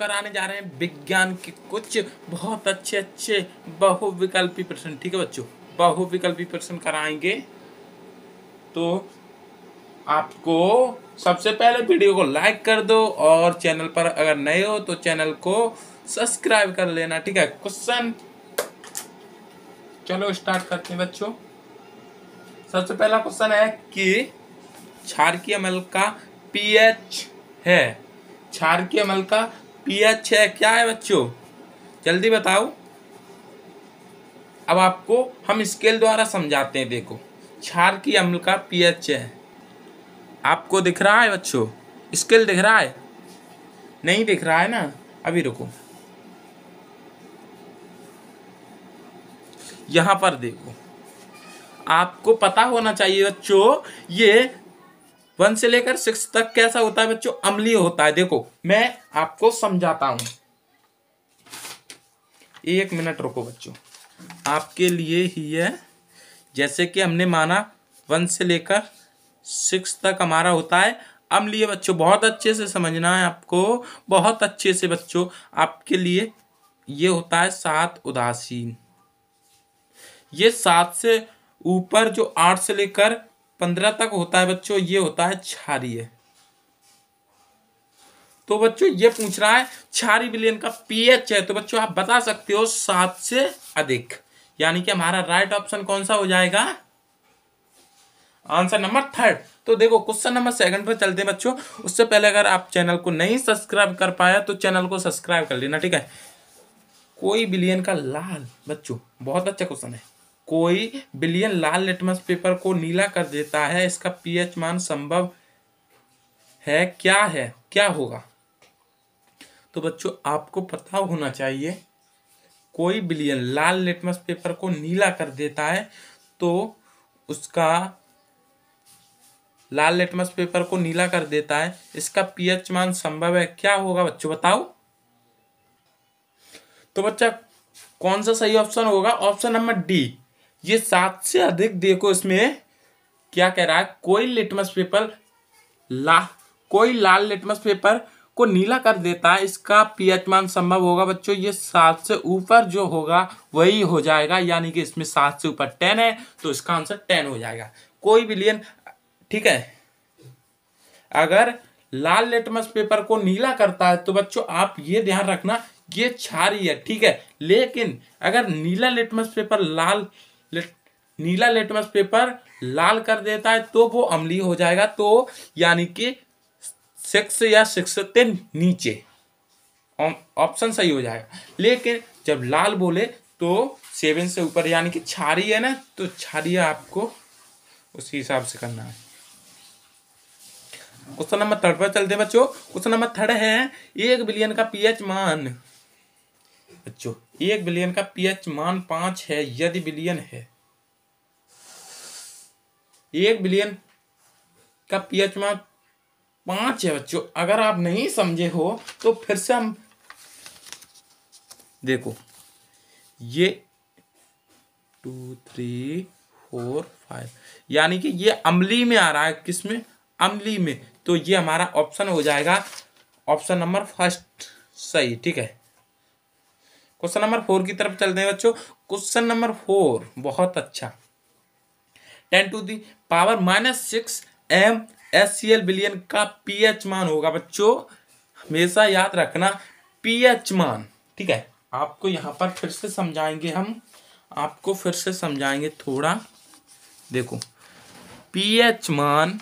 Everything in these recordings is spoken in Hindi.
कराने जा रहे हैं विज्ञान के कुछ बहुत अच्छे अच्छे बहुविकल्पी प्रश्न ठीक है बच्चों बहुविकल्पी प्रश्न कराएंगे तो आपको सबसे पहले वीडियो को लाइक कर दो और चैनल पर अगर नए हो तो चैनल को सब्सक्राइब कर लेना ठीक है क्वेश्चन चलो स्टार्ट करते हैं बच्चों सबसे पहला क्वेश्चन है कि क्षारकीय अमल का पीएच है क्षारकीय अमल का यह छः क्या है बच्चों जल्दी बताओ अब आपको हम स्केल द्वारा समझाते हैं देखो क्षार की अम्ल का पीएच है आपको दिख रहा है बच्चों स्केल दिख रहा है नहीं दिख रहा है ना अभी रुको यहां पर देखो आपको पता होना चाहिए बच्चों ये वन से लेकर सिक्स तक कैसा होता है बच्चों अम्लीय होता है देखो मैं आपको समझाता हूं एक मिनट रुको बच्चों आपके लिए ही है जैसे कि हमने माना वन से लेकर सिक्स तक हमारा होता है अम्लीय बच्चों बहुत अच्छे से समझना है आपको बहुत अच्छे से बच्चों आपके लिए ये होता है सात उदासीन ये सात से ऊपर जो आठ से लेकर पंद्रह तक होता है बच्चों ये होता है क्षारीय तो बच्चों ये पूछ रहा है क्षारी विलियन का पीएच है तो बच्चों आप बता सकते हो सात से अधिक यानी कि हमारा राइट ऑप्शन कौन सा हो जाएगा आंसर नंबर थर्ड तो देखो क्वेश्चन नंबर सेकंड पर चलते हैं बच्चों उससे पहले अगर आप चैनल को नहीं सब्सक्राइब कर पाया तो चैनल को सब्सक्राइब कर लेना ठीक है कोई बिलियन का लाल बच्चों बहुत अच्छा क्वेश्चन है कोई बिलियन लाल लेटमस पेपर को नीला कर देता है इसका पीएच मान संभव है क्या है क्या होगा तो बच्चों आपको पता होना चाहिए कोई बिलियन लाल लेटमस पेपर को नीला कर देता है तो उसका लाल लेटमस पेपर को नीला कर देता है इसका पीएच मान संभव है क्या होगा बच्चों बताओ तो बच्चा कौन सा सही ऑप्शन होगा ऑप्शन नंबर डी ये सात से अधिक देखो इसमें क्या कह रहा है कोई लिटमस पेपर ला कोई लाल लिटमस पेपर को नीला कर देता है इसका पीएच मान संभव होगा बच्चों ये सात से ऊपर जो होगा वही हो जाएगा यानी कि इसमें सात से ऊपर टेन है तो इसका आंसर टेन हो जाएगा कोई बिलियन ठीक है अगर लाल लेटमस पेपर को नीला करता है तो बच्चों आप ये ध्यान रखना ये क्षारी है ठीक है लेकिन अगर नीला लेटमस पेपर लाल नीला लेटमस पेपर लाल कर देता है तो वो अम्ली हो जाएगा तो यानी कि सिक्स या सिक्स से नीचे ऑप्शन सही हो जाएगा लेकिन जब लाल बोले तो सेवन से ऊपर यानी कि छारी है ना तो छारी आपको उसी हिसाब से करना है क्वेश्चन नंबर थर्ड पर चलते बच्चों क्वेश्चन नंबर थर्ड है एक बिलियन का पीएच मान बच्चों एक बिलियन का पीएच मान पांच है यदि बिलियन है एक बिलियन का पीएच मान पांच है बच्चों अगर आप नहीं समझे हो तो फिर से हम देखो ये टू थ्री फोर फाइव यानी कि ये अमली में आ रहा है किस में अमली में तो ये हमारा ऑप्शन हो जाएगा ऑप्शन नंबर फर्स्ट सही ठीक है क्वेश्चन नंबर फोर की तरफ चलते हैं बच्चों क्वेश्चन नंबर फोर बहुत अच्छा ten to the power minus six M S C L बिलियन का पी एच मान होगा बच्चों हमेशा याद रखना पी एच मान ठीक है आपको यहां पर फिर से समझाएंगे हम आपको फिर से समझाएंगे थोड़ा देखो पी एच मान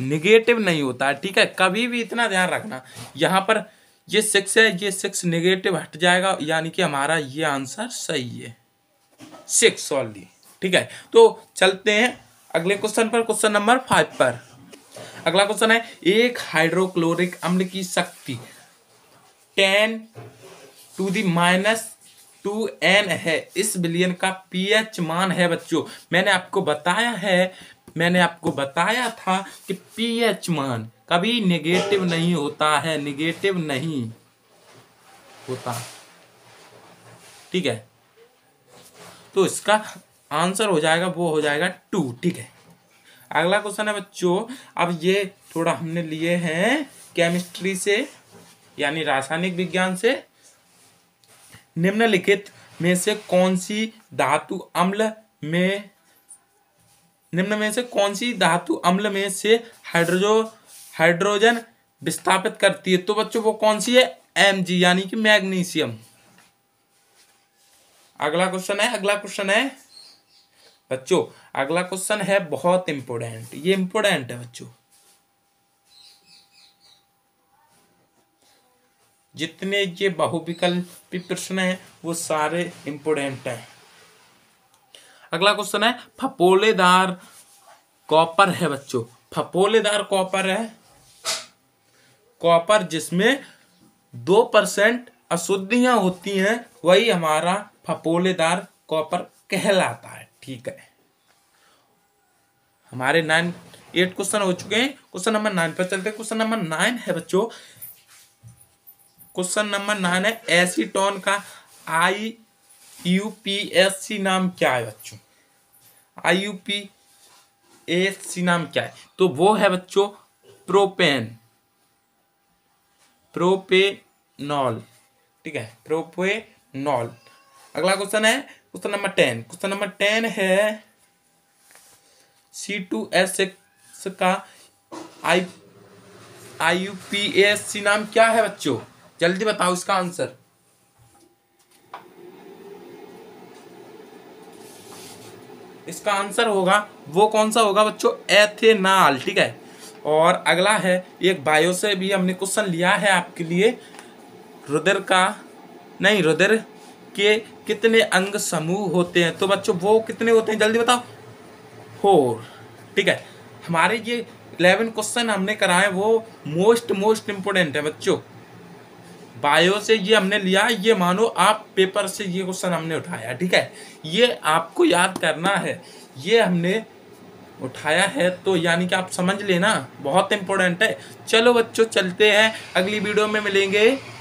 निगेटिव नहीं होता है ठीक है कभी भी इतना ध्यान रखना यहां पर ये सिक्स है ये सिक्स नेगेटिव हट जाएगा यानी कि हमारा ये आंसर सही है सिक्स ऑनली ठीक है तो चलते हैं अगले क्वेश्चन पर क्वेश्चन नंबर फाइव पर अगला क्वेश्चन है एक हाइड्रोक्लोरिक अम्ल की शक्ति ten to the minus two N है इस बिलियन का पीएच मान है बच्चों मैंने आपको बताया है मैंने आपको बताया था कि पीएच मान कभी निगेटिव नहीं होता है निगेटिव नहीं होता ठीक है तो इसका आंसर हो जाएगा वो हो जाएगा टू ठीक है अगला क्वेश्चन है बच्चों अब ये थोड़ा हमने लिए हैं केमिस्ट्री से यानी रासायनिक विज्ञान से निम्नलिखित में से कौन सी धातु अम्ल में निम्न में से कौन सी धातु अम्ल में से हाइड्रोजो हाइड्रोजन विस्थापित करती है तो बच्चों वो कौन सी है एम जी यानी कि मैग्नीशियम अगला क्वेश्चन है अगला क्वेश्चन है बच्चों अगला क्वेश्चन है बहुत इंपोर्टेंट ये इंपोर्टेंट है बच्चों जितने ये बहुविकल्पी प्रश्न है वो सारे इंपोर्टेंट हैं अगला क्वेश्चन है फपोलेदार कॉपर है बच्चों फपोलेदार कॉपर है कॉपर जिसमें दो परसेंट अशुद्धियां होती हैं वही हमारा फपोलेदार कॉपर कहलाता है ठीक है हमारे नाइन एट क्वेश्चन हो चुके हैं क्वेश्चन नंबर नाइन पर चलते हैं क्वेश्चन नंबर नाइन है बच्चों क्वेश्चन नंबर नाइन है एसीटोन का I U P A C नाम क्या है बच्चों I U P A C नाम क्या है तो वो है बच्चों प्रोपेन प्रोपेनॉल ठीक है प्रोपेनॉल अगला क्वेश्चन है question number ten question number ten है सी टू एस एक्स का I I U P A C नाम क्या है बच्चों जल्दी बताओ इसका आंसर इसका आंसर होगा वो कौन सा होगा बच्चों एथेनॉल ठीक है और अगला है एक बायो से भी हमने क्वेश्चन लिया है आपके लिए रुद्र का नहीं रुद्र के कितने अंग समूह होते हैं तो बच्चों वो कितने होते हैं जल्दी बताओ फोर ठीक है हमारे ये इलेवन क्वेश्चन हमने कराए वो मोस्ट मोस्ट इम्पोर्टेंट है बच्चों बायो से ये हमने लिया ये मानो आप पेपर से ये क्वेश्चन हमने उठाया ठीक है ये आपको याद करना है ये हमने उठाया है तो यानी कि आप समझ लेना बहुत इंपॉर्टेंट है चलो बच्चों चलते हैं अगली वीडियो में मिलेंगे